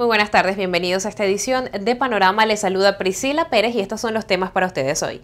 Muy buenas tardes, bienvenidos a esta edición de Panorama. Les saluda Priscila Pérez y estos son los temas para ustedes hoy.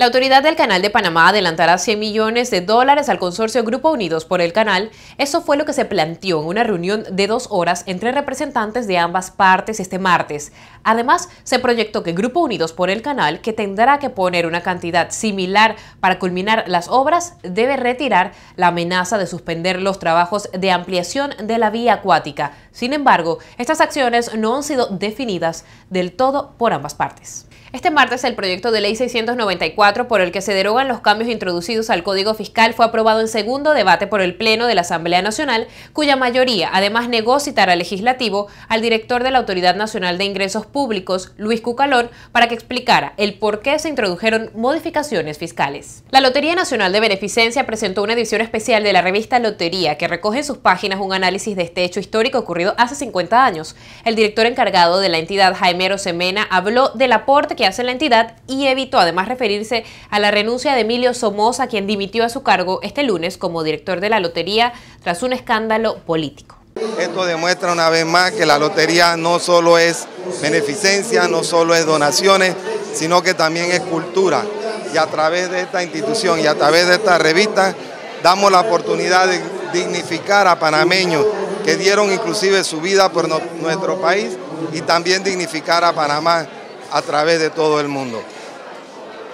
La autoridad del Canal de Panamá adelantará 100 millones de dólares al consorcio Grupo Unidos por el canal. Eso fue lo que se planteó en una reunión de dos horas entre representantes de ambas partes este martes. Además, se proyectó que Grupo Unidos por el canal, que tendrá que poner una cantidad similar para culminar las obras, debe retirar la amenaza de suspender los trabajos de ampliación de la vía acuática. Sin embargo, estas acciones no han sido definidas del todo por ambas partes. Este martes el proyecto de ley 694 por el que se derogan los cambios introducidos al Código Fiscal, fue aprobado en segundo debate por el Pleno de la Asamblea Nacional, cuya mayoría además negó citar al legislativo al director de la Autoridad Nacional de Ingresos Públicos, Luis Cucalón, para que explicara el por qué se introdujeron modificaciones fiscales. La Lotería Nacional de Beneficencia presentó una edición especial de la revista Lotería, que recoge en sus páginas un análisis de este hecho histórico ocurrido hace 50 años. El director encargado de la entidad, Jaime Semena, habló del aporte que hace la entidad y evitó además referirse a la renuncia de Emilio Somoza, quien dimitió a su cargo este lunes como director de la lotería tras un escándalo político. Esto demuestra una vez más que la lotería no solo es beneficencia, no solo es donaciones, sino que también es cultura. Y a través de esta institución y a través de esta revista damos la oportunidad de dignificar a panameños que dieron inclusive su vida por nuestro país y también dignificar a Panamá a través de todo el mundo.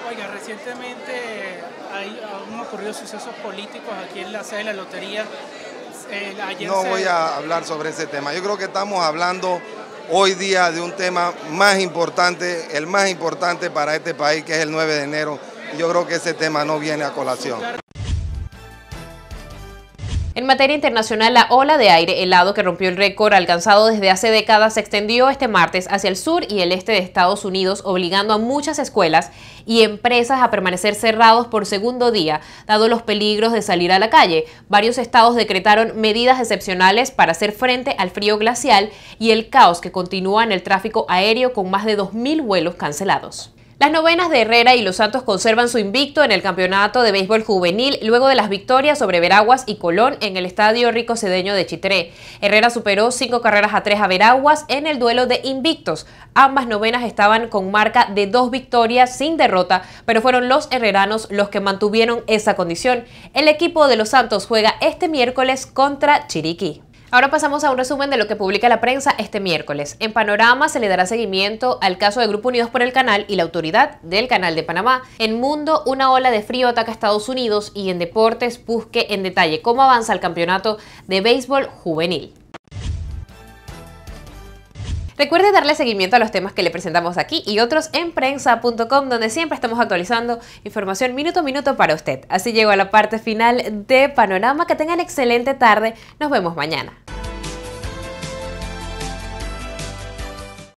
Oiga, recientemente hay, han ocurrido sucesos políticos aquí en la sede de la lotería. Eh, no voy a hablar sobre ese tema. Yo creo que estamos hablando hoy día de un tema más importante, el más importante para este país, que es el 9 de enero. Yo creo que ese tema no viene a colación. En materia internacional, la ola de aire helado que rompió el récord alcanzado desde hace décadas se extendió este martes hacia el sur y el este de Estados Unidos, obligando a muchas escuelas y empresas a permanecer cerrados por segundo día, dado los peligros de salir a la calle. Varios estados decretaron medidas excepcionales para hacer frente al frío glacial y el caos que continúa en el tráfico aéreo con más de 2.000 vuelos cancelados. Las novenas de Herrera y Los Santos conservan su invicto en el campeonato de béisbol juvenil luego de las victorias sobre Veraguas y Colón en el Estadio Rico Cedeño de Chitré. Herrera superó cinco carreras a tres a Veraguas en el duelo de invictos. Ambas novenas estaban con marca de dos victorias sin derrota, pero fueron los herreranos los que mantuvieron esa condición. El equipo de Los Santos juega este miércoles contra Chiriquí. Ahora pasamos a un resumen de lo que publica la prensa este miércoles. En Panorama se le dará seguimiento al caso de Grupo Unidos por el Canal y la autoridad del Canal de Panamá. En Mundo, una ola de frío ataca a Estados Unidos y en Deportes busque en detalle cómo avanza el campeonato de béisbol juvenil. Recuerde darle seguimiento a los temas que le presentamos aquí y otros en prensa.com donde siempre estamos actualizando información minuto a minuto para usted. Así llego a la parte final de Panorama. Que tengan excelente tarde. Nos vemos mañana.